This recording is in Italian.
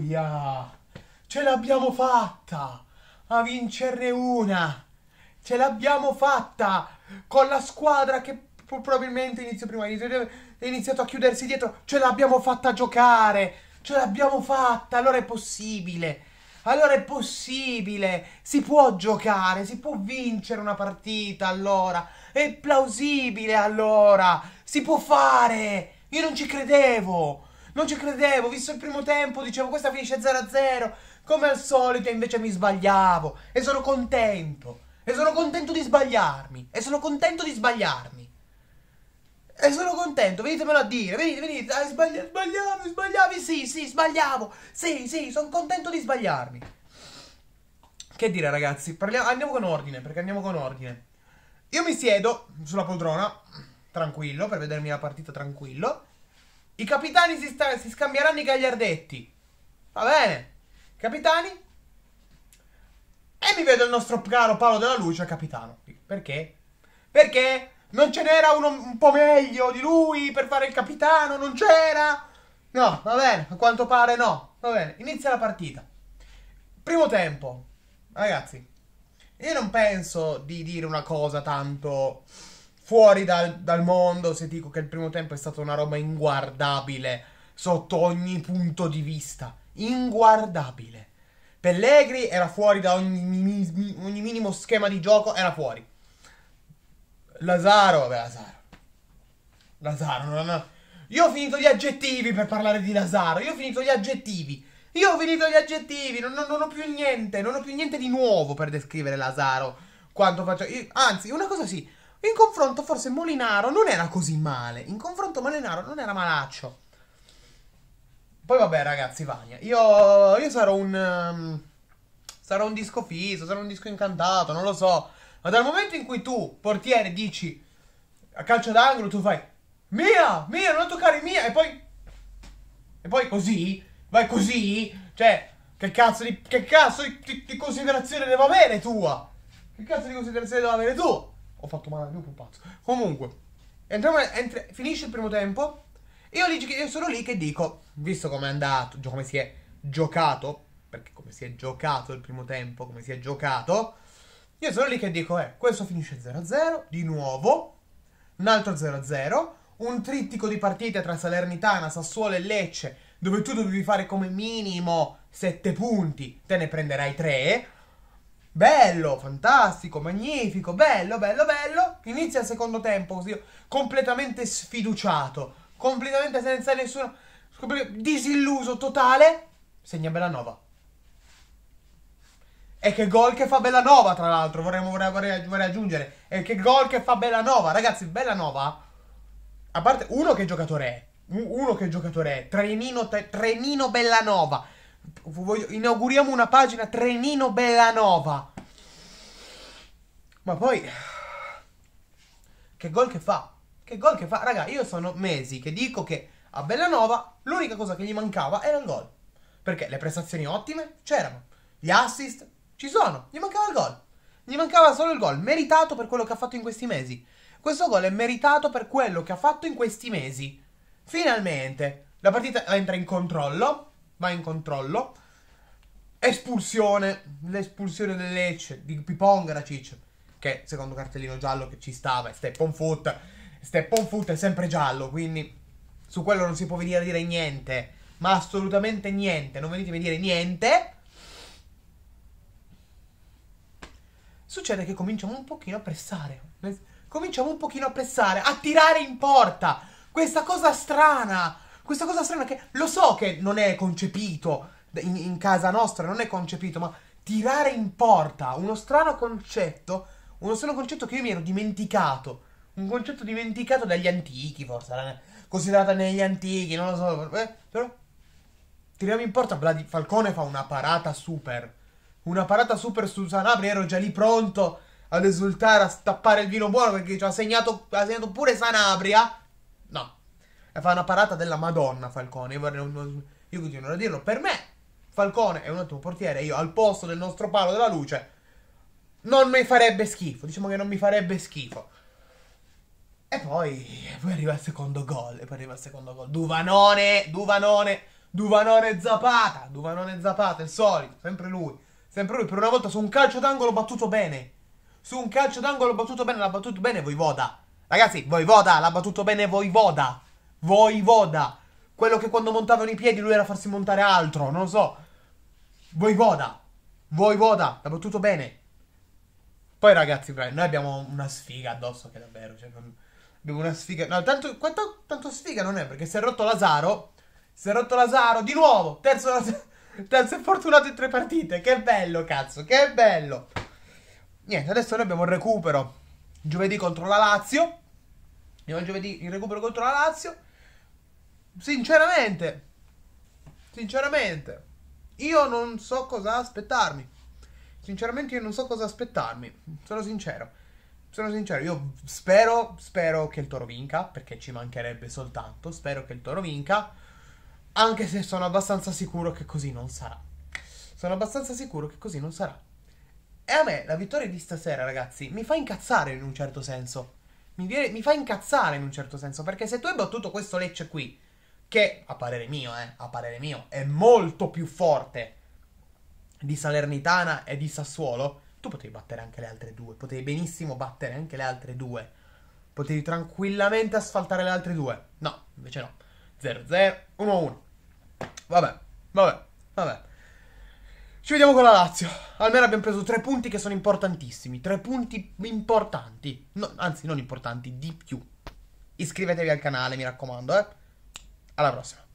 alleluia! Ce l'abbiamo fatta a vincerne una! Ce l'abbiamo fatta con la squadra che probabilmente inizio prima è iniziato a chiudersi dietro. Ce l'abbiamo fatta giocare! Ce l'abbiamo fatta! Allora è possibile! Allora è possibile, si può giocare, si può vincere una partita allora, è plausibile allora, si può fare, io non ci credevo, non ci credevo, visto il primo tempo, dicevo questa finisce 0-0. Come al solito invece mi sbagliavo e sono contento. E sono contento di sbagliarmi. E sono contento di sbagliarmi. E sono contento, venitemelo a dire, venite, venite, ah, sbagli- sbagliavi, sbagliavi, sì, sì, sbagliavo, sì, sì, sono contento di sbagliarmi. Che dire ragazzi, Parliamo, andiamo con ordine, perché andiamo con ordine. Io mi siedo sulla poltrona, tranquillo, per vedermi la partita tranquillo. I capitani si, sta- si scambieranno i gagliardetti. Va bene. Capitani. E mi vedo il nostro caro Paolo della Luce capitano. Perché? Perché non ce n'era uno un po' meglio di lui per fare il capitano? Non c'era? No, va bene, a quanto pare no. Va bene, inizia la partita. Primo tempo. Ragazzi, io non penso di dire una cosa tanto fuori dal, dal mondo se dico che il primo tempo è stata una roba inguardabile sotto ogni punto di vista. Inguardabile. Pellegri era fuori da ogni, ogni minimo schema di gioco, era fuori. Lazaro, vabbè, Lazaro. Lazaro, non, no. Io ho finito gli aggettivi per parlare di Lazaro. Io ho finito gli aggettivi. Io ho finito gli aggettivi. Non, non, non ho più niente. Non ho più niente di nuovo per descrivere Lazaro. Quanto faccio. Io, anzi, una cosa sì. In confronto forse Molinaro non era così male. In confronto Molinaro non era malaccio. Poi vabbè ragazzi, Vania. Io, io sarò un... Um, sarò un disco fisso, sarò un disco incantato, non lo so. Ma dal momento in cui tu, portiere, dici a calcio d'angolo, tu fai Mia, Mia, non toccare Mia, e poi... E poi così, vai così, cioè, che cazzo di, che cazzo di, di, di considerazione devo avere tua? Che cazzo di considerazione devo avere tua? Ho fatto male al mio pupazzo. Comunque, entriamo, entri, finisce il primo tempo. Io, lì, io sono lì che dico, visto come è andato, come si è giocato, perché come si è giocato il primo tempo, come si è giocato, io sono lì che dico, eh, questo finisce 0-0, di nuovo, un altro 0-0, un trittico di partite tra Salernitana, Sassuolo e Lecce, dove tu dovevi fare come minimo 7 punti, te ne prenderai 3, Bello, fantastico, magnifico, bello, bello, bello. Inizia il secondo tempo così, completamente sfiduciato, completamente senza nessuno, disilluso totale. Segna Bellanova. E che gol che fa Bellanova, tra l'altro, vorremmo, vorrei, vorrei, vorrei aggiungere. E che gol che fa Bellanova. Ragazzi, Bellanova, a parte uno che giocatore è, uno che giocatore è, Trenino, Trenino Bellanova Voglio, inauguriamo una pagina Trenino Bellanova. Ma poi... Che gol che fa? Che gol che fa? Raga, io sono mesi che dico che a Bellanova l'unica cosa che gli mancava era il gol. Perché le prestazioni ottime c'erano. Gli assist ci sono. Gli mancava il gol. Gli mancava solo il gol, meritato per quello che ha fatto in questi mesi. Questo gol è meritato per quello che ha fatto in questi mesi. Finalmente, la partita entra in controllo va in controllo. Espulsione, l'espulsione del Lecce di Piponga da Cic, che secondo cartellino giallo che ci stava, è step on foot. Step on foot è sempre giallo, quindi su quello non si può venire a dire niente, ma assolutamente niente, non venitemi a dire niente. Succede che cominciamo un pochino a pressare, cominciamo un pochino a pressare, a tirare in porta. Questa cosa strana, questa cosa strana che lo so che non è concepito in, in casa nostra, non è concepito, ma tirare in porta uno strano concetto, uno strano concetto che io mi ero dimenticato, un concetto dimenticato dagli antichi, forse, eh, considerata negli antichi, non lo so, eh, però tiriamo in porta, Vlad Falcone fa una parata super, una parata super su Sanabria, ero già lì pronto ad esultare, a stappare il vino buono perché ci ha segnato, ha segnato pure Sanabria Fa una parata della Madonna Falcone. Io, vorrei, io continuo a dirlo. Per me, Falcone è un ottimo portiere. Io al posto del nostro palo della luce non mi farebbe schifo. Diciamo che non mi farebbe schifo. E poi, e poi arriva il secondo gol. E poi arriva il secondo gol. Duvanone, Duvanone, Duvanone Zapata. Duvanone Zapata, il solito. Sempre lui. Sempre lui. Per una volta su un calcio d'angolo battuto bene. Su un calcio d'angolo battuto bene. L'ha battuto bene Voivoda. Ragazzi, Voivoda. L'ha battuto bene Voivoda. Voivoda. Quello che quando montavano i piedi lui era farsi montare altro, non lo so. Voivoda. Voivoda, l'ha battuto bene. Poi ragazzi, noi abbiamo una sfiga addosso che davvero, cioè non... abbiamo una sfiga. No, tanto, quanto, tanto sfiga non è perché si è rotto Lazaro. Si è rotto Lazaro di nuovo, terzo Terzo infortunato in tre partite. Che bello, cazzo, che bello. Niente, adesso noi abbiamo il recupero giovedì contro la Lazio. Andiamo giovedì in recupero contro la Lazio. Sinceramente, sinceramente, io non so cosa aspettarmi. Sinceramente, io non so cosa aspettarmi. Sono sincero. Sono sincero, io spero, spero che il Toro vinca, perché ci mancherebbe soltanto. Spero che il Toro vinca, anche se sono abbastanza sicuro che così non sarà. Sono abbastanza sicuro che così non sarà. E a me la vittoria di stasera, ragazzi, mi fa incazzare in un certo senso. Mi, viene, mi fa incazzare in un certo senso, perché se tu hai battuto questo Lecce qui, che a parere mio, eh, a parere mio, è molto più forte di Salernitana e di Sassuolo, tu potevi battere anche le altre due, potevi benissimo battere anche le altre due, potevi tranquillamente asfaltare le altre due, no, invece no, 0-0, 1-1, vabbè, vabbè, vabbè. Ci vediamo con la Lazio. Almeno abbiamo preso tre punti che sono importantissimi. Tre punti importanti. No, anzi, non importanti, di più. Iscrivetevi al canale, mi raccomando, eh. a la próxima.